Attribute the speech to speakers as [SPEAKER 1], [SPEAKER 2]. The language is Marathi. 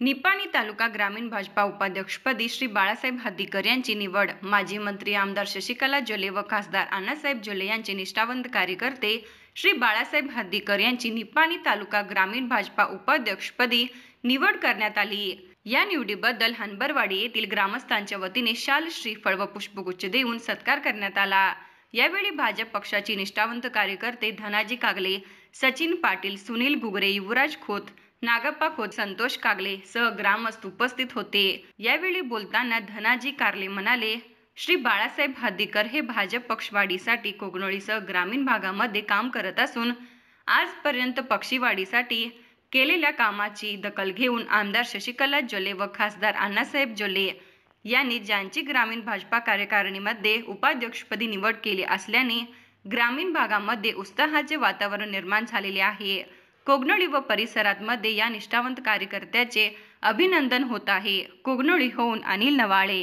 [SPEAKER 1] निपाणी तालुका ग्रामीण भाजपा उपाध्यक्षपदी श्री बाळासाहेब हद्दीकर यांची निवड माजी मंत्री आमदार शशिकला जोले व खासदार अण्णासाहेब जोले यांचे निष्ठावंत कार्यकर्ते श्री बाळासाहेब हद्दीकर यांची निपाणी तालुका ग्रामीण भाजपा उपाध्यक्षपदी निवड करण्यात आली या निवडीबद्दल हनबरवाडी येथील ग्रामस्थांच्या वतीने शाल श्रीफळ व पुष्पगुच्छ देऊन सत्कार करण्यात आला यावेळी भाजप पक्षाचे निष्ठावंत कार्यकर्ते धनाजी कागले सचिन पाटील सुनील घुगरे युवराज खोत नागप्पा खोत संतोष कागले सह ग्रामस्थ उपस्थित होते यावेळी बोलताना धनाजी कारले म्हणाले श्री बाळासाहेब हद्दीकर हे भाजप पक्षवाढीसाठी कोगनोळीसह ग्रामीण भागामध्ये काम करत असून आजपर्यंत पक्षीवाढीसाठी केलेल्या कामाची दखल घेऊन आमदार शशिकला जोले व खासदार अण्णासाहेब जोले यांनी ज्यांची ग्रामीण भाजपा कार्यकारिणीमध्ये उपाध्यक्षपदी निवड केली असल्याने ग्रामीण भागामध्ये उत्साहाचे वातावरण निर्माण झालेले आहे कोगनोळी व परिसरात मध्ये या निष्ठावंत कार्यकर्त्याचे अभिनंदन होत आहे कोगनोळी होऊन अनिल नवाळे